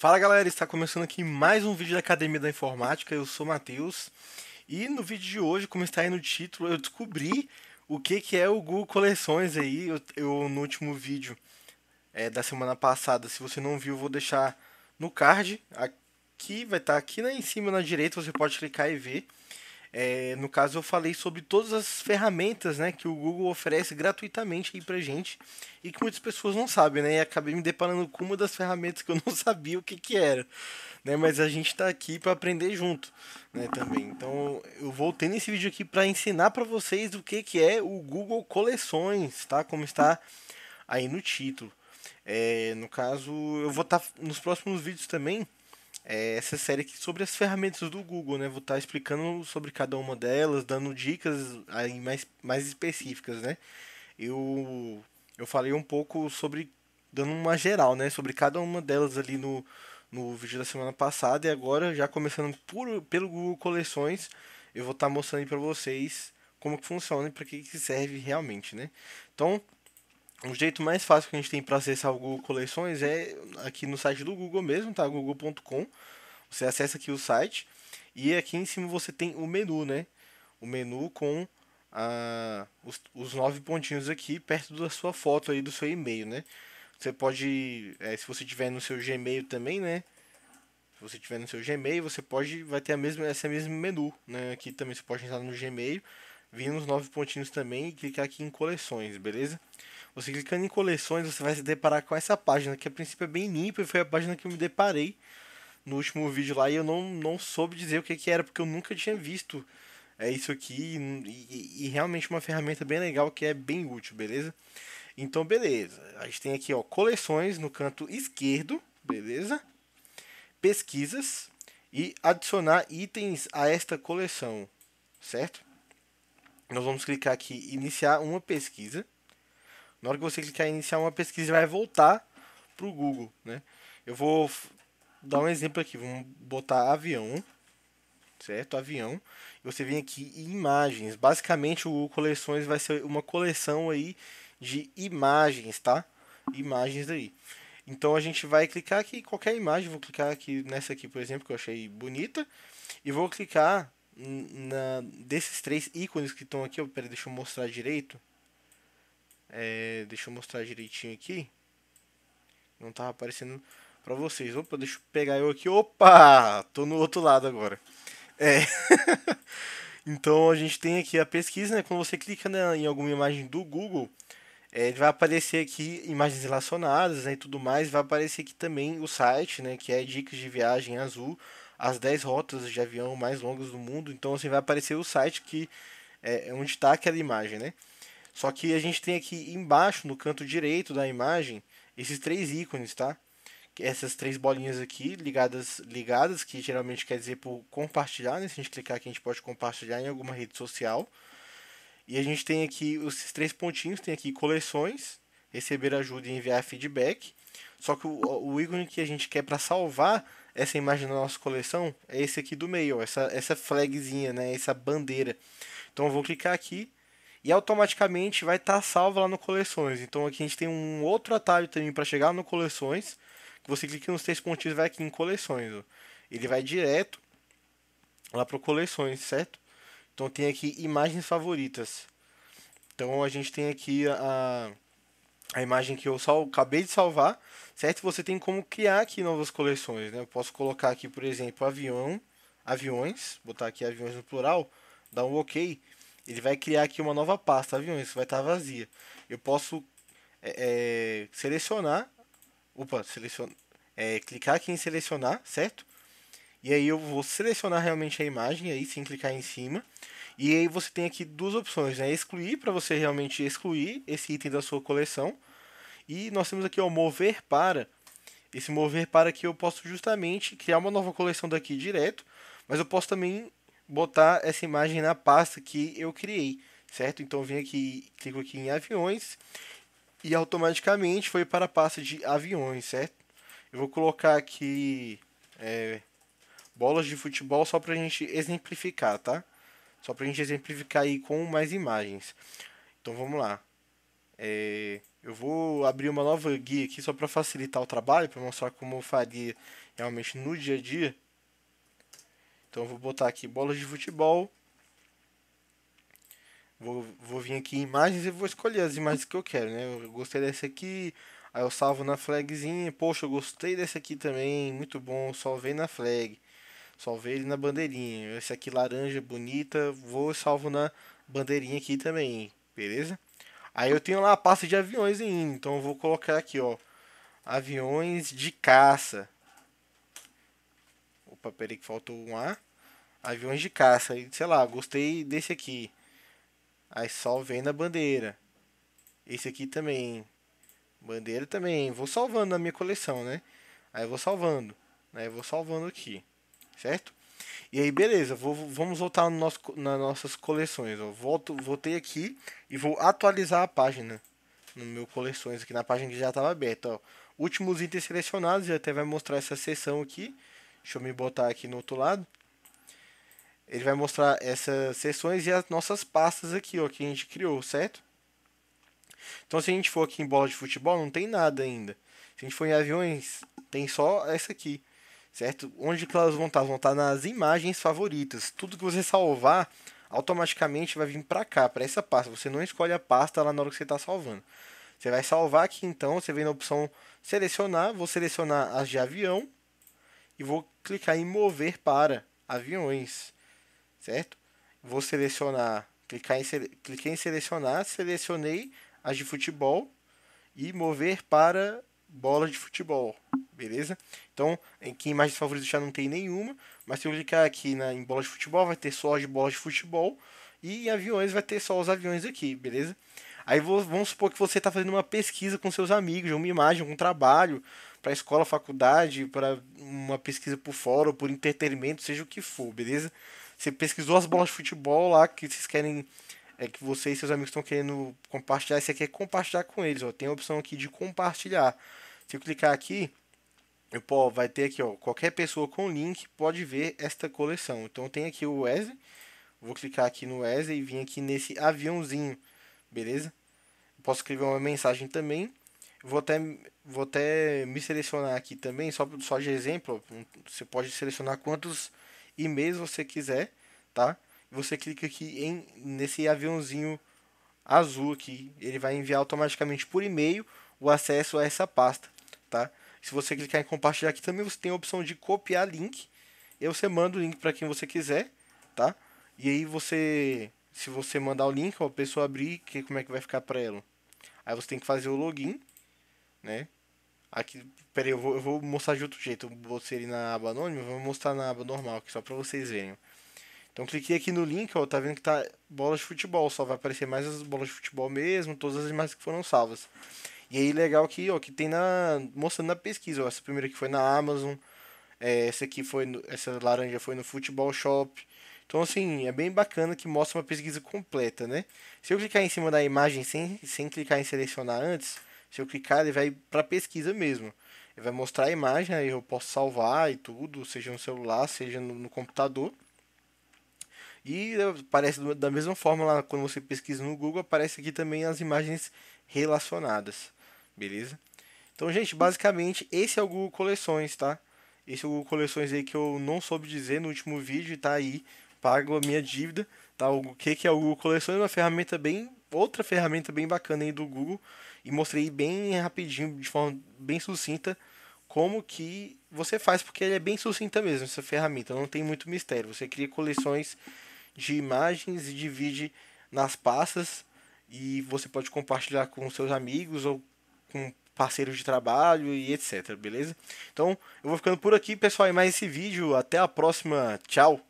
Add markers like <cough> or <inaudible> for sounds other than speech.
Fala galera, está começando aqui mais um vídeo da Academia da Informática, eu sou Matheus e no vídeo de hoje, como está aí no título, eu descobri o que, que é o Google Coleções aí, eu, eu no último vídeo é, da semana passada, se você não viu, eu vou deixar no card, aqui vai estar tá aqui na, né, em cima na direita, você pode clicar e ver. É, no caso, eu falei sobre todas as ferramentas né, que o Google oferece gratuitamente aí a gente e que muitas pessoas não sabem, né? E acabei me deparando com uma das ferramentas que eu <laughs> não sabia o que, que era. Né, mas a gente está aqui para aprender junto, né, também. Então, eu voltei nesse vídeo aqui para ensinar para vocês o que que é o Google Coleções, tá? Como está aí no título. É, no caso, eu vou estar tá, nos próximos vídeos também é essa série aqui sobre as ferramentas do Google, né? Vou estar tá explicando sobre cada uma delas, dando dicas aí mais, mais específicas, né? Eu, eu falei um pouco sobre, dando uma geral, né? Sobre cada uma delas ali no, no vídeo da semana passada e agora, já começando por, pelo Google Coleções, eu vou estar tá mostrando para vocês como que funciona e para que, que serve realmente, né? Então, o jeito mais fácil que a gente tem para acessar o Google Coleções é aqui no site do Google mesmo, tá? Google.com. Você acessa aqui o site e aqui em cima você tem o menu, né? O menu com ah, os, os, nove pontinhos aqui perto da sua foto aí do seu e-mail, né? Você pode, é, se você tiver no seu Gmail também, né? Se você tiver no seu Gmail, você pode, vai ter a mesma, esse mesmo menu, né? Aqui também você pode entrar no Gmail, vir nos nove pontinhos também e clicar aqui em coleções, beleza? Você clicando em coleções, você vai se deparar com essa página, que a princípio é bem limpa e foi a página que eu me deparei no último vídeo lá e eu não, não soube dizer o que, que era, porque eu nunca tinha visto é isso aqui e, e, e realmente uma ferramenta bem legal que é bem útil, beleza? Então, beleza. A gente tem aqui, ó, coleções no canto esquerdo, beleza? Pesquisas e adicionar itens a esta coleção, certo? Nós vamos clicar aqui iniciar uma pesquisa. Na hora que você clicar em iniciar uma pesquisa, vai voltar para o Google, né? Eu vou dar um exemplo aqui, vamos botar avião, certo? Avião. Você vem aqui em imagens. Basicamente, o coleções vai ser uma coleção aí de imagens, tá? Imagens aí. Então a gente vai clicar aqui qualquer imagem, vou clicar aqui nessa aqui, por exemplo, que eu achei bonita, e vou clicar na desses três ícones que estão aqui, ó, deixa eu mostrar direito. É, deixa eu mostrar direitinho aqui. Não tava aparecendo para vocês. Opa, deixa eu pegar eu aqui. Opa! Tô no outro lado agora. É. <laughs> então a gente tem aqui a pesquisa, né? Quando você clica né, em alguma imagem do Google, é, vai aparecer aqui imagens relacionadas né, e tudo mais. Vai aparecer aqui também o site, né? Que é Dicas de Viagem Azul, as 10 rotas de avião mais longas do mundo. Então, assim, vai aparecer o site que é, é onde está aquela imagem, né? Só que a gente tem aqui embaixo, no canto direito da imagem, esses três ícones, tá? Essas três bolinhas aqui ligadas, ligadas que geralmente quer dizer por compartilhar, né? Se a gente clicar aqui, a gente pode compartilhar em alguma rede social. E a gente tem aqui os três pontinhos, tem aqui coleções, receber ajuda e enviar feedback. Só que o, o ícone que a gente quer para salvar essa imagem da nossa coleção é esse aqui do meio, ó, essa, essa flagzinha, né? essa bandeira. Então eu vou clicar aqui, e automaticamente vai estar tá salvo lá no coleções. Então aqui a gente tem um outro atalho também para chegar no coleções, que você clica nos três pontinhos vai aqui em coleções, ó. Ele vai direto lá para coleções, certo? Então tem aqui imagens favoritas. Então a gente tem aqui a, a imagem que eu sal, acabei de salvar, certo? Você tem como criar aqui novas coleções, né? Eu posso colocar aqui, por exemplo, avião, aviões, botar aqui aviões no plural, dar um OK ele vai criar aqui uma nova pasta, viu? Isso vai estar tá vazia. Eu posso é, é, selecionar, opa, selecionar, é, clicar aqui em selecionar, certo? E aí eu vou selecionar realmente a imagem, aí sim clicar em cima. E aí você tem aqui duas opções, né? Excluir, para você realmente excluir esse item da sua coleção. E nós temos aqui o mover para. Esse mover para que eu posso justamente criar uma nova coleção daqui direto, mas eu posso também botar essa imagem na pasta que eu criei, certo? Então eu vim aqui, clico aqui em aviões e automaticamente foi para a pasta de aviões, certo? Eu vou colocar aqui é, bolas de futebol só para a gente exemplificar, tá? Só para a gente exemplificar aí com mais imagens. Então vamos lá. É, eu vou abrir uma nova guia aqui só para facilitar o trabalho, para mostrar como eu faria realmente no dia a dia. Então eu vou botar aqui bolas de futebol. Vou, vou vir aqui em imagens e vou escolher as imagens que eu quero, né? Eu gostei dessa aqui, aí eu salvo na flagzinha. Poxa, eu gostei dessa aqui também, muito bom, salvei na flag. Salvei ele na bandeirinha. Esse aqui laranja, bonita, vou salvo na bandeirinha aqui também, beleza? Aí eu tenho lá a pasta de aviões ainda, então eu vou colocar aqui, ó. Aviões de caça opa, peraí que faltou um A. Aviões de caça. E, sei lá, gostei desse aqui. Aí vem na bandeira. Esse aqui também. Bandeira também. Vou salvando na minha coleção, né? Aí vou salvando. Aí né? vou salvando aqui. Certo? E aí, beleza, vou, vamos voltar no nosso, nas nossas coleções. Eu volto, voltei aqui e vou atualizar a página no meu coleções aqui na página que já estava aberta. Ó. Últimos itens selecionados, e até vai mostrar essa seção aqui. Deixa eu me botar aqui no outro lado. Ele vai mostrar essas seções e as nossas pastas aqui, ó, que a gente criou, certo? Então, se a gente for aqui em bola de futebol, não tem nada ainda. Se a gente for em aviões, tem só essa aqui, certo? Onde que elas vão estar? Vão estar nas imagens favoritas. Tudo que você salvar, automaticamente vai vir para cá, para essa pasta. Você não escolhe a pasta lá na hora que você está salvando. Você vai salvar aqui, então, você vem na opção selecionar, vou selecionar as de avião, e vou clicar em mover para aviões, certo? Vou selecionar, clicar em, cliquei em selecionar, selecionei as de futebol e mover para bola de futebol, beleza? Então, aqui em imagens favoritas já não tem nenhuma, mas se eu clicar aqui na, em bola de futebol, vai ter só as de bola de futebol e em aviões vai ter só os aviões aqui, beleza? Aí vamos supor que você está fazendo uma pesquisa com seus amigos, uma imagem, um trabalho para escola, faculdade, para uma pesquisa por fora, por entretenimento, seja o que for, beleza? Você pesquisou as bolas de futebol lá que vocês querem. É que vocês e seus amigos estão querendo compartilhar. você quer compartilhar com eles. Ó. Tem a opção aqui de compartilhar. Se eu clicar aqui, eu, pô, vai ter aqui, ó. Qualquer pessoa com link pode ver esta coleção. Então tem aqui o Wesley. Vou clicar aqui no Wesley e vim aqui nesse aviãozinho. Beleza? posso escrever uma mensagem também Vou até, vou até me selecionar aqui também, só, só de exemplo. Você pode selecionar quantos e-mails você quiser, tá? Você clica aqui em, nesse aviãozinho azul aqui. Ele vai enviar automaticamente por e-mail o acesso a essa pasta, tá? Se você clicar em compartilhar aqui também, você tem a opção de copiar link. E você manda o link para quem você quiser, tá? E aí você, se você mandar o link, a pessoa abrir, que como é que vai ficar para ela? Aí você tem que fazer o login né? Aqui, pera eu vou, eu vou mostrar de outro jeito. Eu botei ele na aba anônima, vou mostrar na aba normal aqui, só pra vocês verem. Então cliquei aqui no link, ó, tá vendo que tá bolas de futebol, só vai aparecer mais as bolas de futebol mesmo, todas as imagens que foram salvas. E aí legal que, ó, que tem na mostrando na pesquisa, ó, essa primeira aqui foi na Amazon, é, essa aqui foi no, essa laranja foi no Futebol Shop. Então assim, é bem bacana que mostra uma pesquisa completa, né? Se eu clicar em cima da imagem sem, sem clicar em selecionar antes, se eu clicar, ele vai para pesquisa mesmo. Ele vai mostrar a imagem, aí eu posso salvar e tudo, seja no celular, seja no, no computador. E aparece da mesma forma lá quando você pesquisa no Google, aparece aqui também as imagens relacionadas. Beleza? Então, gente, basicamente esse é o Google Coleções, tá? Esse é o Google Coleções aí que eu não soube dizer no último vídeo e tá aí pago a minha dívida, tá? O que que é o Google Coleções? Uma ferramenta bem outra ferramenta bem bacana aí do Google e mostrei bem rapidinho, de forma bem sucinta, como que você faz, porque ele é bem sucinta mesmo, essa ferramenta, não tem muito mistério. Você cria coleções de imagens e divide nas pastas e você pode compartilhar com seus amigos ou com parceiros de trabalho e etc, beleza? Então, eu vou ficando por aqui, pessoal, e mais esse vídeo. Até a próxima. Tchau!